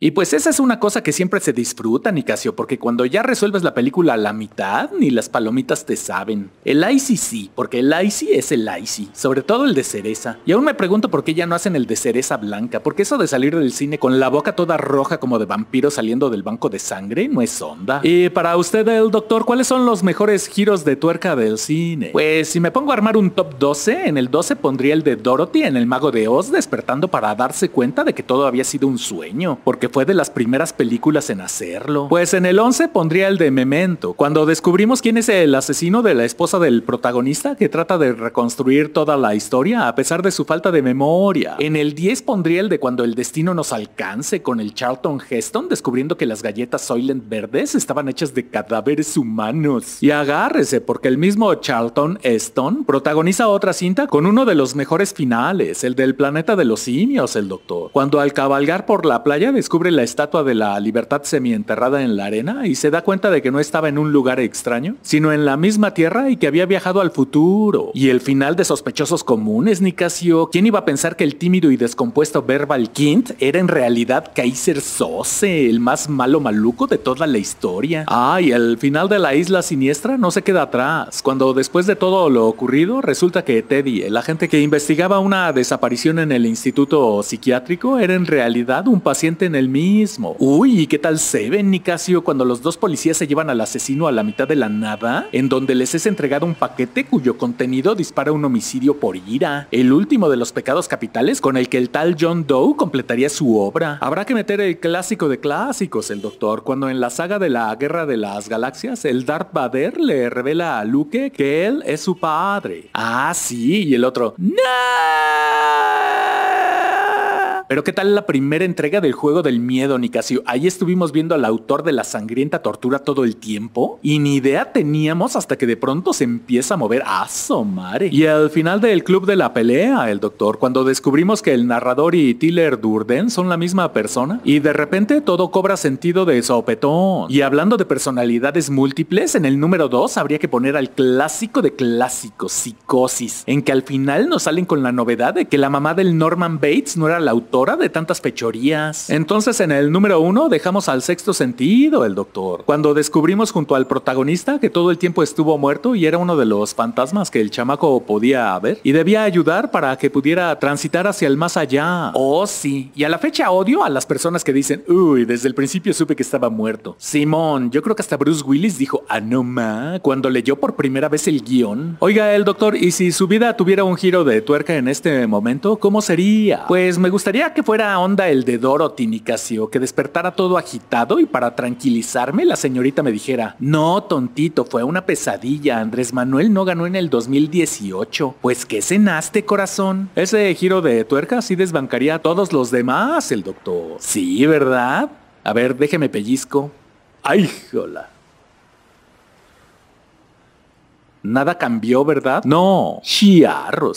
Y pues esa es una cosa que siempre se disfruta, Nicasio, porque cuando ya resuelves la película a la mitad, ni las palomitas te saben. El icy sí, porque el icy es el icy, sobre todo el de cereza. Y aún me pregunto por qué ya no hacen el de cereza blanca, porque eso de salir del cine con la boca toda roja como de vampiro saliendo del banco de sangre no es onda. Y para usted, el doctor, ¿cuáles son los mejores giros de tuerca del cine? Pues si me pongo a armar un top 12, en el 12 pondría el de Dorothy en el mago de Oz despertando para darse cuenta de que todo había sido un sueño, porque fue de las primeras películas en hacerlo. Pues en el 11 pondría el de Memento, cuando descubrimos quién es el asesino de la esposa del protagonista que trata de reconstruir toda la historia a pesar de su falta de memoria. En el 10 pondría el de cuando el destino nos alcance con el Charlton Heston descubriendo que las galletas Soylent verdes estaban hechas de cadáveres humanos. Y agárrese porque el mismo Charlton Heston protagoniza otra cinta con uno de los mejores finales, el del planeta de los simios, el doctor. Cuando al cabalgar por la playa descubre la estatua de la libertad semienterrada en la arena y se da cuenta de que no estaba en un lugar extraño, sino en la misma tierra y que había viajado al futuro. Y el final de Sospechosos Comunes, Nicasio. ¿Quién iba a pensar que el tímido y descompuesto Verbal Kind era en realidad Kaiser Sose, el más malo maluco de toda la historia? Ah, y el final de la isla siniestra no se queda atrás, cuando después de todo lo ocurrido resulta que Teddy, el agente que investigaba una desaparición en el instituto psiquiátrico, era en realidad un paciente en el mismo. Uy, ¿y qué tal Seven, Nicasio, cuando los dos policías se llevan al asesino a la mitad de la nada? En donde les es entregado un paquete cuyo contenido dispara un homicidio por ira. El último de los pecados capitales con el que el tal John Doe completaría su obra. Habrá que meter el clásico de clásicos, el Doctor, cuando en la saga de la Guerra de las Galaxias, el Darth Vader le revela a Luke que él es su padre. Ah, sí, y el otro, ¡No! Pero ¿qué tal la primera entrega del juego del miedo, Nicasio? Ahí estuvimos viendo al autor de la sangrienta tortura todo el tiempo y ni idea teníamos hasta que de pronto se empieza a mover a asomar. Y al final del club de la pelea, el doctor, cuando descubrimos que el narrador y Tiller Durden son la misma persona y de repente todo cobra sentido de sopetón. Y hablando de personalidades múltiples, en el número 2 habría que poner al clásico de clásicos, psicosis, en que al final nos salen con la novedad de que la mamá del Norman Bates no era la autor de tantas pechorías. Entonces en el número uno dejamos al sexto sentido el doctor, cuando descubrimos junto al protagonista que todo el tiempo estuvo muerto y era uno de los fantasmas que el chamaco podía ver y debía ayudar para que pudiera transitar hacia el más allá. Oh sí, y a la fecha odio a las personas que dicen, uy, desde el principio supe que estaba muerto. Simón, yo creo que hasta Bruce Willis dijo, ah no ma, cuando leyó por primera vez el guión. Oiga el doctor, ¿y si su vida tuviera un giro de tuerca en este momento, cómo sería? Pues me gustaría que fuera onda el de Dorothy Tinicacio que despertara todo agitado y para tranquilizarme la señorita me dijera, no, tontito, fue una pesadilla, Andrés Manuel no ganó en el 2018. Pues que cenaste, corazón. Ese giro de tuerca sí desbancaría a todos los demás, el doctor. Sí, ¿verdad? A ver, déjeme pellizco. ¡Ay, jola! Nada cambió, ¿verdad? No, chiarros.